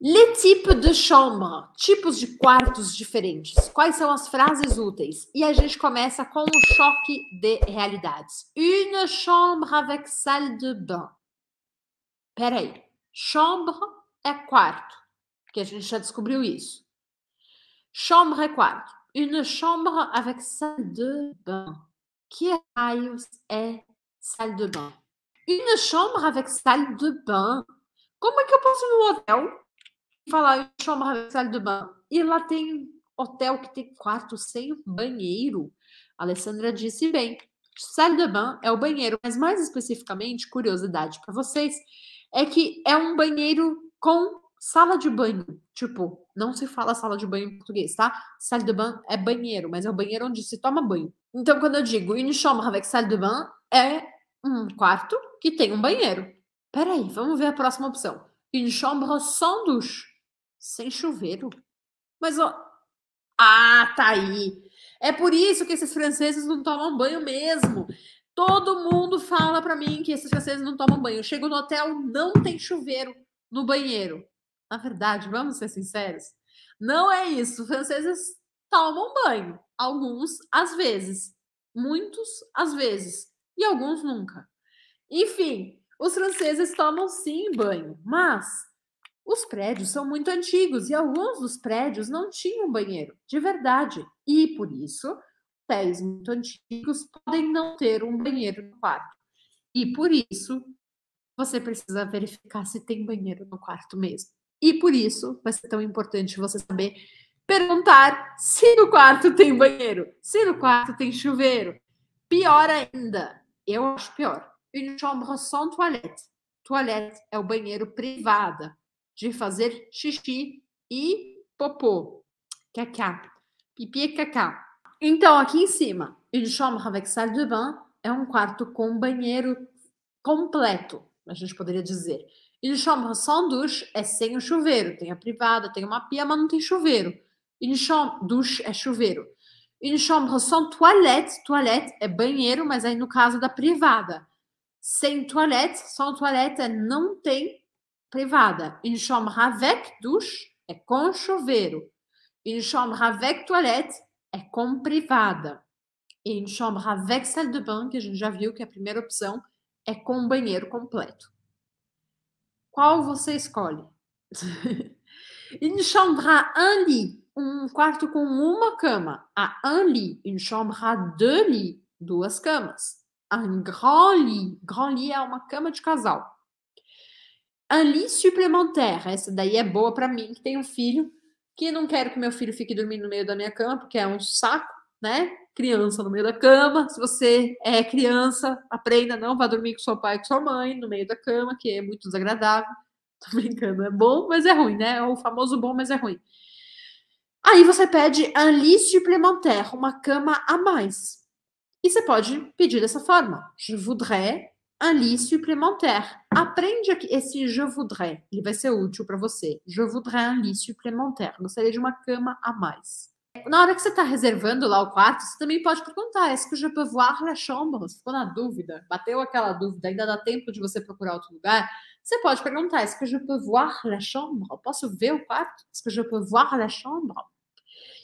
Le type tipo de chambre, tipos de quartos diferentes. Quais são as frases úteis? E a gente começa com um choque de realidades. Une chambre avec salle de bain. Peraí, chambre é quarto, que a gente já descobriu isso. Chambre é quarto. Une chambre avec salle de bain. Que raios é salle de bain? Une chambre avec salle de bain. Como é que eu posso ir no hotel falar, eu chamava Sale do Bain. E lá tem hotel que tem quarto sem banheiro. A Alessandra disse bem. Salle de bain é o banheiro, mas mais especificamente, curiosidade para vocês, é que é um banheiro com sala de banho. Tipo, não se fala sala de banho em português, tá? Salle de bain é banheiro, mas é o banheiro onde se toma banho. Então, quando eu digo une chambre avec salle de bain, é um quarto que tem um banheiro. Peraí, vamos ver a próxima opção. Une chambre sans douche sem chuveiro. Mas, ó. Ah, tá aí. É por isso que esses franceses não tomam banho mesmo. Todo mundo fala para mim que esses franceses não tomam banho. Eu chego no hotel, não tem chuveiro no banheiro. Na verdade, vamos ser sinceros, não é isso. Os franceses tomam banho, alguns às vezes, muitos às vezes e alguns nunca. Enfim, os franceses tomam sim banho, mas os prédios são muito antigos e alguns dos prédios não tinham banheiro, de verdade. E por isso, hotéis muito antigos podem não ter um banheiro no quarto. E por isso, você precisa verificar se tem banheiro no quarto mesmo. E por isso, vai ser tão importante você saber perguntar se no quarto tem banheiro, se no quarto tem chuveiro. Pior ainda, eu acho pior. Une chambre sans toilette. Toilette é o banheiro privada de fazer xixi e popô. Cacá. Pipi e cacá. Então, aqui em cima, une chambre avec salle de bain é um quarto com banheiro completo, a gente poderia dizer. Une chambre sans douche é sem o chuveiro. Tem a privada, tem uma pia, mas não tem chuveiro. Une chambre, douche é chuveiro. Une chambre sans toilette, toilette é banheiro, mas aí no caso da privada. Sem toilette, sans toilette é não tem privada. Une chambre avec douche é com chuveiro. Une chambre avec toilette é com privada. E une chambre avec salle de bain, que a gente já viu que é a primeira opção é com banheiro completo. Qual você escolhe? une chambre à un lit, um quarto com uma cama. À un lit, une chambre à deux lits, duas camas. Un grand lit, grand lit é uma cama de casal um lit supplémentaire. Essa daí é boa para mim, que tenho um filho, que não quero que meu filho fique dormindo no meio da minha cama, porque é um saco, né? Criança no meio da cama. Se você é criança, aprenda, não vá dormir com seu pai e com sua mãe no meio da cama, que é muito desagradável. Tô brincando, é bom, mas é ruim, né? É o famoso bom, mas é ruim. Aí você pede un lit supplémentaire, uma cama a mais. E você pode pedir dessa forma. Je voudrais un lit supplémentaire. Aprende esse je voudrais. Ele vai ser útil para você. Je voudrais un lit supplémentaire. Gostaria de uma cama a mais. Na hora que você está reservando lá o quarto, você também pode perguntar: est-ce que je peux voir la chambre? Ficou na dúvida, bateu aquela dúvida, ainda dá tempo de você procurar outro lugar. Você pode perguntar: est-ce que je peux voir la chambre? Posso ver o quarto? Est-ce que je peux voir la chambre?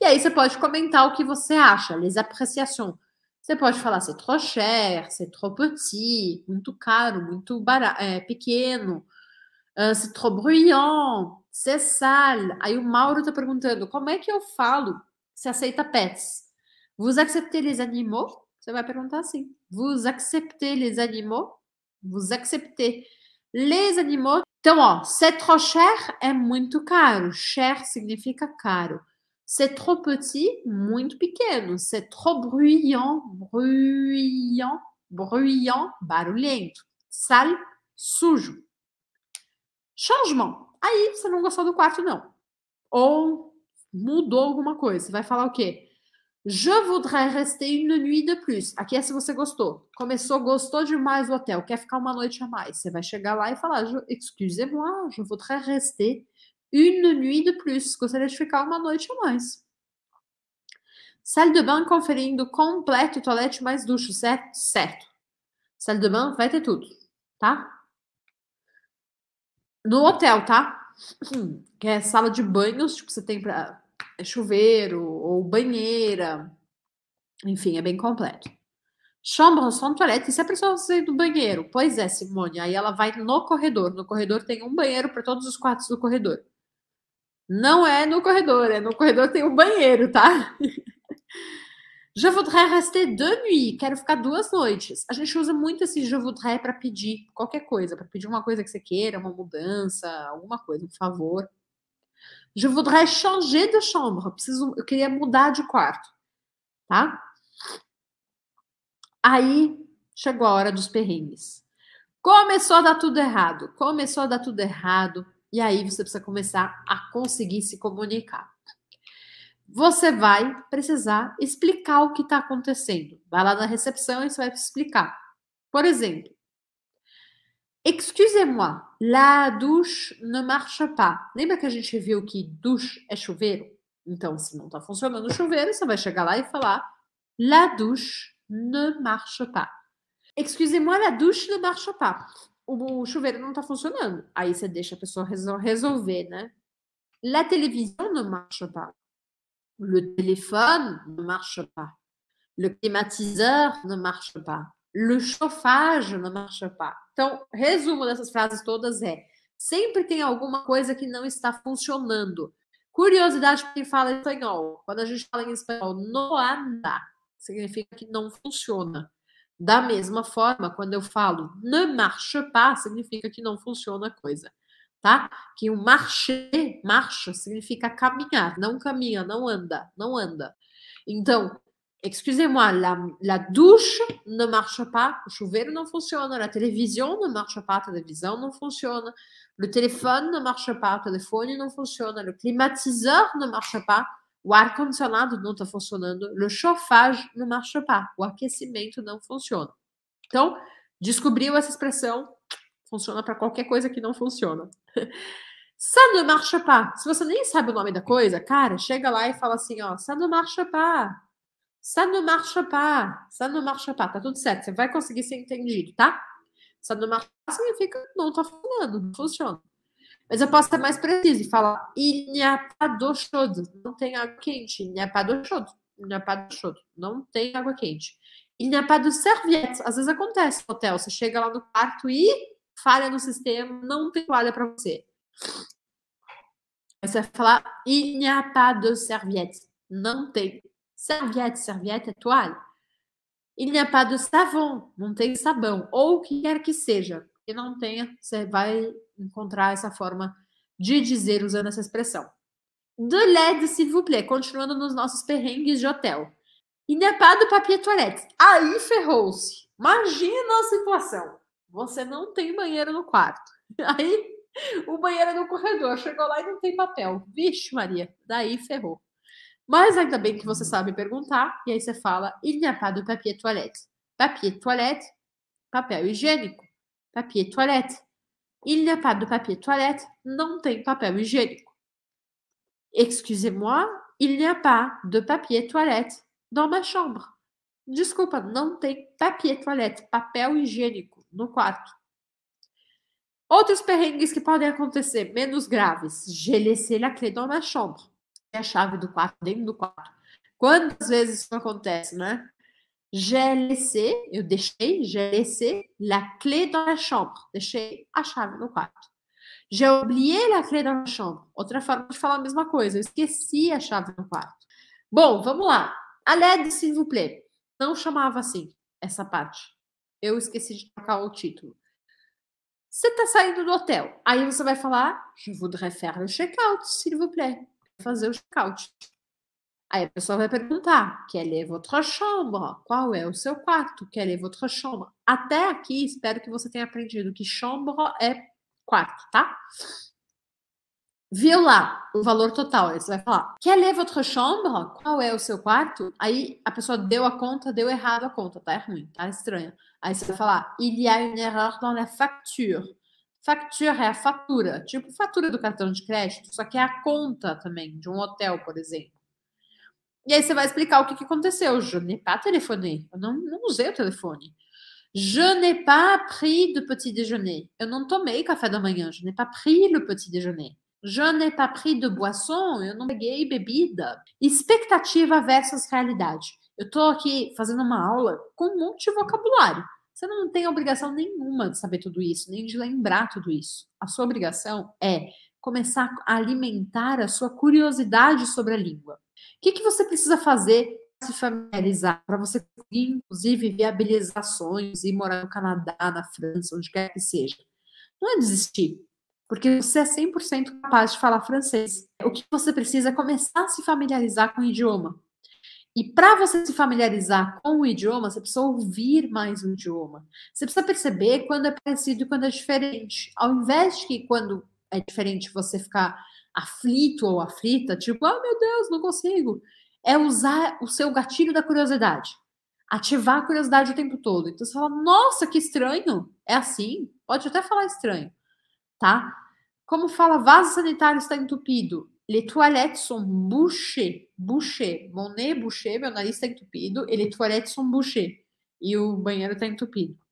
E aí você pode comentar o que você acha, les appréciations. Você pode falar c'est é trop cher, c'est é trop petit, muito caro, muito barato, é, pequeno, ah, c'est é trop bruyant, c'est sale. Aí o Mauro está perguntando, como é que eu falo se aceita pets? Vous acceptez les animaux? Você vai perguntar assim. Vous acceptez les animaux? Vous acceptez les animaux? Então, ó, ser trop cher é muito caro. Cher significa caro. C'est trop petit, muito pequeno. C'est trop bruyant, bruyant, bruyant, barulhento. Sale, sujo. Changement. Aí você não gostou do quarto, não. Ou mudou alguma coisa. Você vai falar o quê? Je voudrais rester une nuit de plus. Aqui é se você gostou. Começou, gostou demais do hotel, quer ficar uma noite a mais. Você vai chegar lá e falar, excusez-moi, je voudrais rester une nuit de plus. Gostaria de ficar uma noite a mais. Salle de bain conferindo completo, toalete mais ducho, certo? Certo. Salle de bain vai ter tudo, tá? No hotel, tá? Que é sala de banhos, tipo, você tem pra é chuveiro ou banheira. Enfim, é bem completo. Chambre sans toilette. E se a pessoa sair do banheiro? Pois é, Simone. Aí ela vai no corredor. No corredor tem um banheiro para todos os quartos do corredor. Não é no corredor, é no corredor tem o um banheiro, tá? Je voudrais rester deux nuits. Quero ficar duas noites. A gente usa muito esse je voudrais para pedir qualquer coisa, para pedir uma coisa que você queira, uma mudança, alguma coisa, um favor. Je voudrais changer de chambre. Preciso, eu queria mudar de quarto, tá? Aí chegou a hora dos perrengues. Começou a dar tudo errado. Começou a dar tudo errado. E aí você precisa começar a conseguir se comunicar. Você vai precisar explicar o que está acontecendo. Vai lá na recepção e você vai explicar. Por exemplo, Excusez-moi, la douche ne marche pas. Lembra que a gente viu que douche é chuveiro? Então, se não está funcionando o chuveiro, você vai chegar lá e falar La douche ne marche pas. Excusez-moi, la douche ne marche pas o chuveiro não está funcionando. Aí você deixa a pessoa resol resolver, né? La televisão não marche pas. Le téléphone ne marche pas. Le climatiseur ne marche pas. Le chauffage ne marche pas. Então, resumo dessas frases todas é: sempre tem alguma coisa que não está funcionando. Curiosidade para quem fala espanhol. Quando a gente fala em espanhol, no anda, significa que não funciona. Da mesma forma, quando eu falo ne marche pas, significa que não funciona a coisa, tá? Que o marcher, marcha, significa caminhar, não caminha, não anda, não anda. Então, excusez-moi, la, la, douche ne marche pas, o chuveiro não funciona, a televisão não marcha pas, a televisão não funciona, o telefone não marcha pas, o telefone não funciona, o climatiseur não marcha pas, o ar-condicionado não está funcionando, le chauffage ne marche pas, o aquecimento não funciona. Então, descobriu essa expressão, funciona para qualquer coisa que não funciona. Ça ne marche pas. Se você nem sabe o nome da coisa, cara, chega lá e fala assim, ó, ça ne marche pas. Ça ne marche pas. Ça ne marche pas. Tá tudo certo, você vai conseguir ser entendido, tá? Ça ne marche pas significa não tá funcionando, não funciona. Mas eu posso ser mais preciso e falar inhapadoshodo. Não tem água quente. Inhapadoshodo. Inhapadoshodo. Não tem água quente. Inhapado servietes. Às vezes acontece no hotel. Você chega lá no quarto e falha no sistema. Não tem toalha para você. Você vai falar inhapado servietes. Não tem. Serviette, serviette é toalha. Inhapado savon. Não tem sabão. Ou o que quer que seja e não tenha, você vai encontrar essa forma de dizer usando essa expressão. De LED, s'il vous plaît, continuando nos nossos perrengues de hotel. inepado papier toilette. Aí ferrou-se. Imagina a situação. Você não tem banheiro no quarto. Aí o banheiro é no corredor. Chegou lá e não tem papel. Vixe, Maria. Daí ferrou. Mas ainda bem que você sabe perguntar. E aí você fala: Il papier toilette. Papier toilette, papel higiênico. papier toilette. Il n'y a pas de papier toilette, não tem papel higiênico. Excusez-moi, il n'y a pas de papier toilette dans ma chambre. Desculpa, não tem papier toilette, papel higiênico no quarto. Outros perrengues que podem acontecer, menos graves. geler la clé dans ma chambre. a chave do quarto, dentro do quarto. Quantas vezes isso acontece, né? J'ai laissé, eu deixei, j'ai laissé la clé dans la chambre. Deixei a chave no quarto. J'ai oublié la clé dans la chambre. Outra forma de falar a mesma coisa. Eu esqueci a chave no quarto. Bom, vamos lá. LED, s'il vous plaît. Não chamava assim essa parte. Eu esqueci de trocar o título. Você está saindo do hotel. Aí você vai falar, je voudrais faire le check-out, s'il vous plaît. Fazer o check-out. Aí a pessoa vai perguntar: quelle é votre chambre? Qual é o seu quarto? Quelle é votre chambre? Até aqui, espero que você tenha aprendido que chambre é quarto, tá? Viu lá o valor total, você vai falar: quelle é votre chambre? Qual é o seu quarto? Aí a pessoa deu a conta, deu errado a conta, tá? É ruim, tá? É estranho. Aí você vai falar: il y a une erreur dans la facture. Facture é a fatura, tipo fatura do cartão de crédito, só que é a conta também de um hotel, por exemplo. E aí você vai explicar o que, que aconteceu. Je n'ai pas téléphoné. Eu não, não usei o telefone. Je n'ai pas pris de petit déjeuner. Eu não tomei café da manhã. Je n'ai pas pris le petit déjeuner. Je n'ai pas pris de boisson. Eu não peguei bebida. Expectativa versus realidade. Eu estou aqui fazendo uma aula com um monte de vocabulário. Você não tem obrigação nenhuma de saber tudo isso, nem de lembrar tudo isso. A sua obrigação é começar a alimentar a sua curiosidade sobre a língua. O que, que você precisa fazer para se familiarizar, para você conseguir, inclusive, viabilizar sonhos e morar no Canadá, na França, onde quer que seja? Não é desistir, porque você é 100% capaz de falar francês. O que você precisa é começar a se familiarizar com o idioma. E para você se familiarizar com o idioma, você precisa ouvir mais o idioma. Você precisa perceber quando é parecido e quando é diferente. Ao invés de que quando é diferente você ficar aflito ou aflita, tipo, ah, oh, meu Deus, não consigo. É usar o seu gatilho da curiosidade. Ativar a curiosidade o tempo todo. Então você fala, nossa, que estranho. É assim? Pode até falar estranho, tá? Como fala, vaso sanitário está entupido. Les toilettes sont bouchées. Bouchées. Mon nez bouché, meu nariz está entupido. E les toilettes sont bouchées. E o banheiro está entupido.